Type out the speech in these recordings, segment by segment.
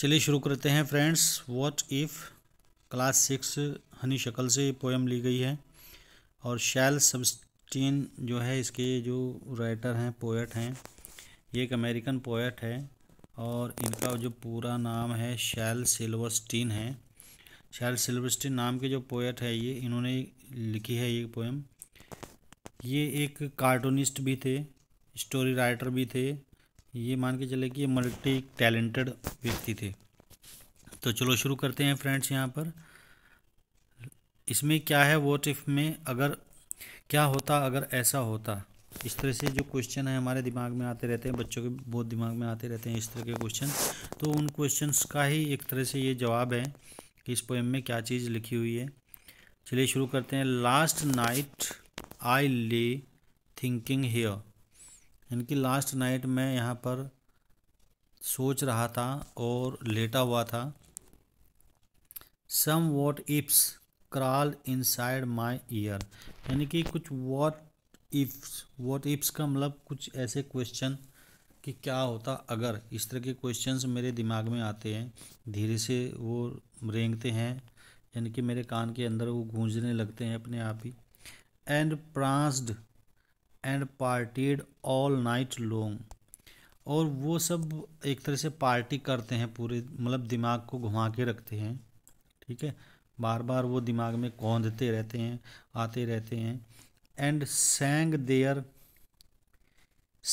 चलिए शुरू करते हैं friends what if class six honeysuckle से पोएम ली गई है और शैल सबस्टीन जो है इसके जो राइटर हैं पोएट हैं ये एक अमेरिकन पोएट है और इनका जो पूरा नाम है शैल सिल्वरस्टीन है शैल सिल्वरस्टीन नाम के जो पोएट है ये इन्होंने लिखी है ये पोएम ये एक कार्टूनिस्ट भी थे स्टोरी राइटर भी थे ये मान के चले कि ये मल्टी टैलेंटेड व्यक्ति थे तो चलो शुरू करते हैं फ्रेंड्स यहाँ पर इसमें क्या है वोट इफ़ में अगर क्या होता अगर ऐसा होता इस तरह से जो क्वेश्चन है हमारे दिमाग में आते रहते हैं बच्चों के बहुत दिमाग में आते रहते हैं इस तरह के क्वेश्चन तो उन क्वेश्चंस का ही एक तरह से ये जवाब है कि इस पोएम में क्या चीज़ लिखी हुई है चलिए शुरू करते हैं लास्ट नाइट आई ले थिंकिंग हेयर यानी कि लास्ट नाइट मैं यहाँ पर सोच रहा था और लेटा हुआ था some whatifs crawl inside my ear यानी कि कुछ वॉट इफ्स वॉट इप्स का मतलब कुछ ऐसे क्वेश्चन कि क्या होता अगर इस तरह के क्वेश्चंस मेरे दिमाग में आते हैं धीरे से वो रेंगते हैं यानी कि मेरे कान के अंदर वो गूंजने लगते हैं अपने आप ही and pranced and partied all night long और वो सब एक तरह से पार्टी करते हैं पूरे मतलब दिमाग को घुमा के रखते हैं ठीक है बार बार वो दिमाग में कौंधते रहते हैं आते रहते हैं and sang their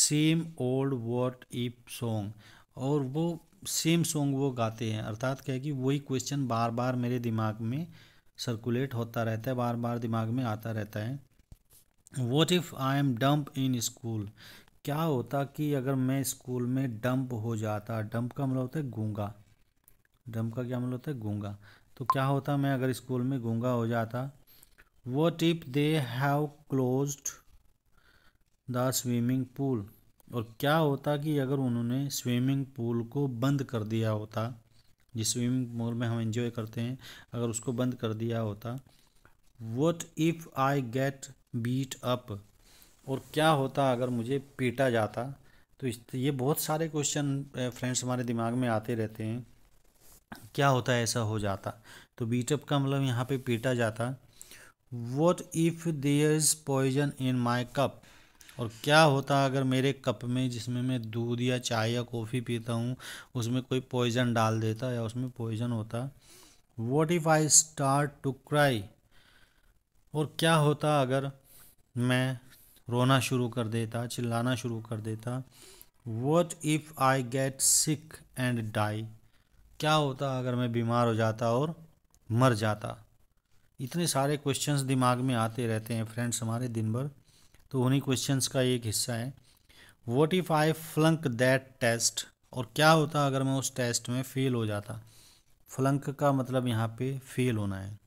same old whatif song और वो सेम सॉन्ग वो गाते हैं अर्थात क्या कि वही क्वेश्चन बार बार मेरे दिमाग में सर्कुलेट होता रहता है बार बार दिमाग में आता रहता है what if I am dumb in school क्या होता कि अगर मैं स्कूल में डंप हो जाता डंप का मतलब होता है गूंगा डंप का क्या मतलब होता है गूंगा तो क्या होता मैं अगर स्कूल में गूंगा हो जाता what if they have close the swimming pool और क्या होता कि अगर उन्होंने स्विमिंग पूल को बंद कर दिया होता जिस स्विमिंग पूल में हम एंजॉय करते हैं अगर उसको बंद कर दिया होता what if I get beat up और क्या होता अगर मुझे पीटा जाता तो इस ये बहुत सारे क्वेश्चन फ्रेंड्स हमारे दिमाग में आते रहते हैं क्या होता है ऐसा हो जाता तो बीटअप का मतलब यहाँ पे पीटा जाता what if there is poison in my cup और क्या होता अगर मेरे कप में जिसमें मैं दूध या चाय या कॉफ़ी पीता हूँ उसमें कोई पॉइजन डाल देता या उसमें पॉइजन होता what if I start to cry और क्या होता अगर मैं रोना शुरू कर देता चिल्लाना शुरू कर देता what if I get sick and die क्या होता अगर मैं बीमार हो जाता और मर जाता इतने सारे क्वेश्चंस दिमाग में आते रहते हैं फ्रेंड्स हमारे दिन भर तो उन्हीं क्वेश्चंस का एक हिस्सा है what if I flunk that test और क्या होता अगर मैं उस टेस्ट में फेल हो जाता फ्लंक का मतलब यहाँ पे फेल होना है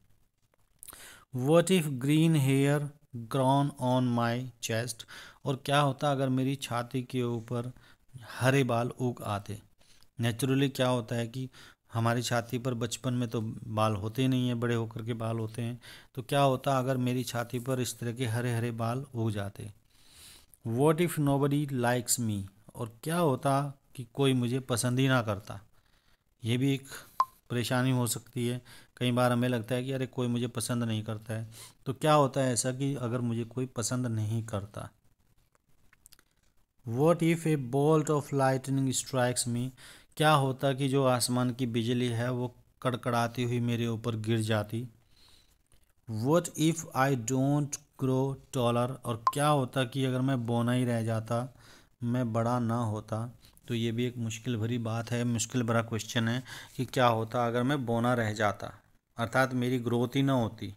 what if green hair grown on my chest और क्या होता अगर मेरी छाती के ऊपर हरे बाल उग आते नेचुरली क्या होता है कि हमारी छाती पर बचपन में तो बाल होते ही नहीं हैं बड़े होकर के बाल होते हैं तो क्या होता अगर मेरी छाती पर इस तरह के हरे हरे बाल उग जाते what if nobody likes me और क्या होता कि कोई मुझे पसंद ही ना करता ये भी एक परेशानी हो सकती है कई बार हमें लगता है कि अरे कोई मुझे पसंद नहीं करता है तो क्या होता है ऐसा कि अगर मुझे कोई पसंद नहीं करता what if a bolt of lightning strikes me क्या होता कि जो आसमान की बिजली है वो कड़कड़ाती हुई मेरे ऊपर गिर जाती what if I don't grow taller और क्या होता कि अगर मैं बोना ही रह जाता मैं बड़ा ना होता तो ये भी एक मुश्किल भरी बात है मुश्किल भरा क्वेश्चन है कि क्या होता अगर मैं बोना रह जाता अर्थात मेरी ग्रोथ ही ना होती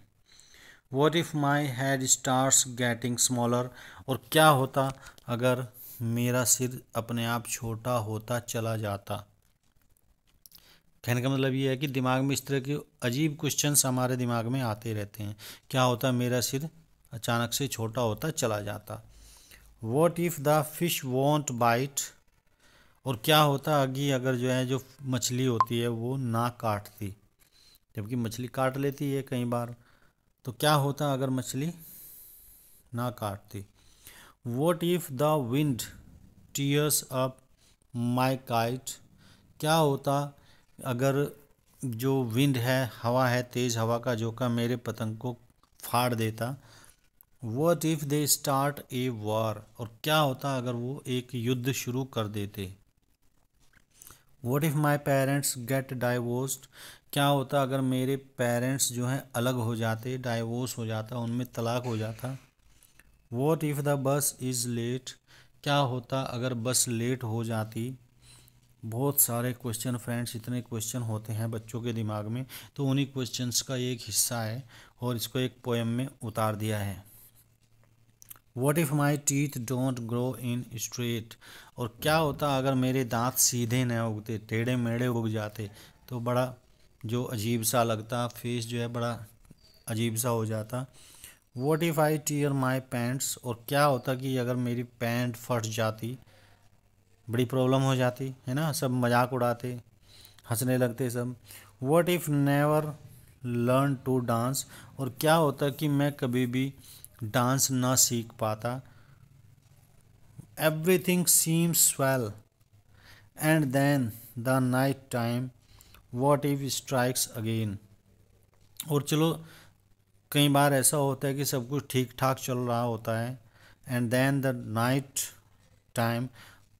what if my head starts getting smaller और क्या होता अगर मेरा सिर अपने आप छोटा होता चला जाता कहने का मतलब ये है कि दिमाग में इस तरह के अजीब क्वेश्चन हमारे दिमाग में आते रहते हैं क्या होता मेरा सिर अचानक से छोटा होता चला जाता what if the fish won't bite और क्या होता अगी अगर जो है जो मछली होती है वो ना काटती जबकि मछली काट लेती है कई बार तो क्या होता अगर मछली ना काटती what if the wind tears up my kite क्या होता अगर जो विंड है हवा है तेज़ हवा का झोंका मेरे पतंग को फाड़ देता what if they start a war और क्या होता अगर वो एक युद्ध शुरू कर देते what if my parents get divorced क्या होता अगर मेरे पेरेंट्स जो हैं अलग हो जाते डाइवोर्स हो जाता उनमें तलाक हो जाता what if the bus is late क्या होता अगर बस लेट हो जाती बहुत सारे क्वेश्चन फ्रेंड्स इतने क्वेश्चन होते हैं बच्चों के दिमाग में तो उन्हीं क्वेश्चंस का एक हिस्सा है और इसको एक पोएम में उतार दिया है what if my teeth don't grow in straight और क्या होता अगर मेरे दांत सीधे न उगते टेढ़े मेढ़े उग जाते तो बड़ा जो अजीब सा लगता फेस जो है बड़ा अजीब सा हो जाता what if I tear my pants और क्या होता कि अगर मेरी पैंट फट जाती बड़ी प्रॉब्लम हो जाती है ना सब मजाक उड़ाते हंसने लगते सब what if never learn to dance और क्या होता कि मैं कभी भी डांस ना सीख पाता everything seems swell and then the night time what if strikes again और चलो कई बार ऐसा होता है कि सब कुछ ठीक ठाक चल रहा होता है and then the night time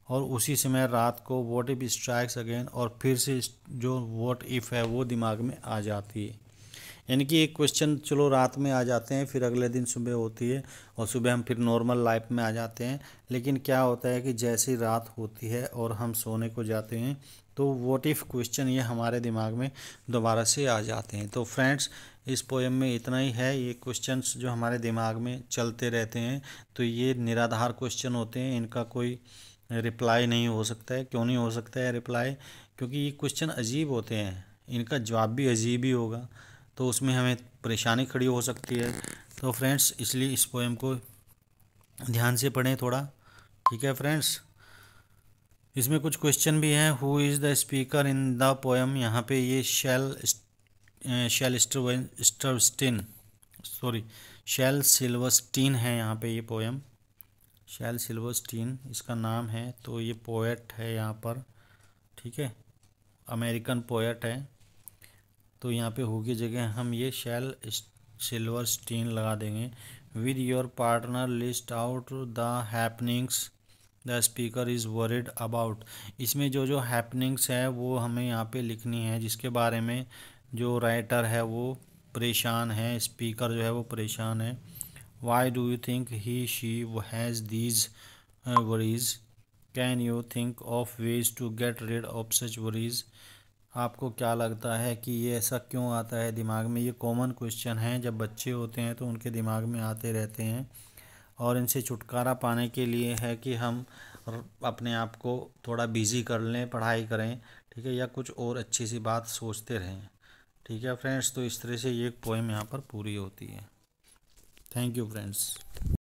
और उसी समय रात को वॉट इफ़ स्ट्राइक्स अगेन और फिर से जो वॉट इफ़ है वो दिमाग में आ जाती है यानी कि एक क्वेश्चन चलो रात में आ जाते हैं फिर अगले दिन सुबह होती है और सुबह हम फिर नॉर्मल लाइफ में आ जाते हैं लेकिन क्या होता है कि जैसी रात होती है और हम सोने को जाते हैं तो वॉट इफ़ क्वेश्चन ये हमारे दिमाग में दोबारा से आ जाते हैं तो फ्रेंड्स इस पोएम में इतना ही है ये क्वेश्चंस जो हमारे दिमाग में चलते रहते हैं तो ये निराधार क्वेश्चन होते हैं इनका कोई रिप्लाई नहीं हो सकता है क्यों नहीं हो सकता है रिप्लाई क्योंकि ये क्वेश्चन अजीब होते हैं इनका जवाब भी अजीब ही होगा तो उसमें हमें परेशानी खड़ी हो सकती है तो फ्रेंड्स इसलिए इस पोएम को ध्यान से पढ़ें थोड़ा ठीक है फ्रेंड्स इसमें कुछ क्वेश्चन भी हैं who is the speaker in the poem यहाँ पे ये Shel Shel Silverstein sorry Shel Silverstein है यहाँ पे ये पोएम शेल सिल्वस्टीन इसका नाम है तो ये पोएट है यहाँ पर ठीक है अमेरिकन पोएट है तो यहाँ पे होगी जगह हम ये शैल सिल्वर स्टीन लगा देंगे with your partner list out the happenings the speaker is worried about इसमें जो जो हैपनिंग्स है वो हमें यहाँ पे लिखनी है जिसके बारे में जो राइटर है वो परेशान है स्पीकर जो है वो परेशान है why do you think he she has these worries can you think of ways to get rid of such worries आपको क्या लगता है कि ये ऐसा क्यों आता है दिमाग में ये कॉमन क्वेश्चन हैं जब बच्चे होते हैं तो उनके दिमाग में आते रहते हैं और इनसे छुटकारा पाने के लिए है कि हम अपने आप को थोड़ा बिज़ी कर लें पढ़ाई करें ठीक है या कुछ और अच्छी सी बात सोचते रहें ठीक है फ्रेंड्स तो इस तरह से ये पोएम यहाँ पर पूरी होती है थैंक यू फ्रेंड्स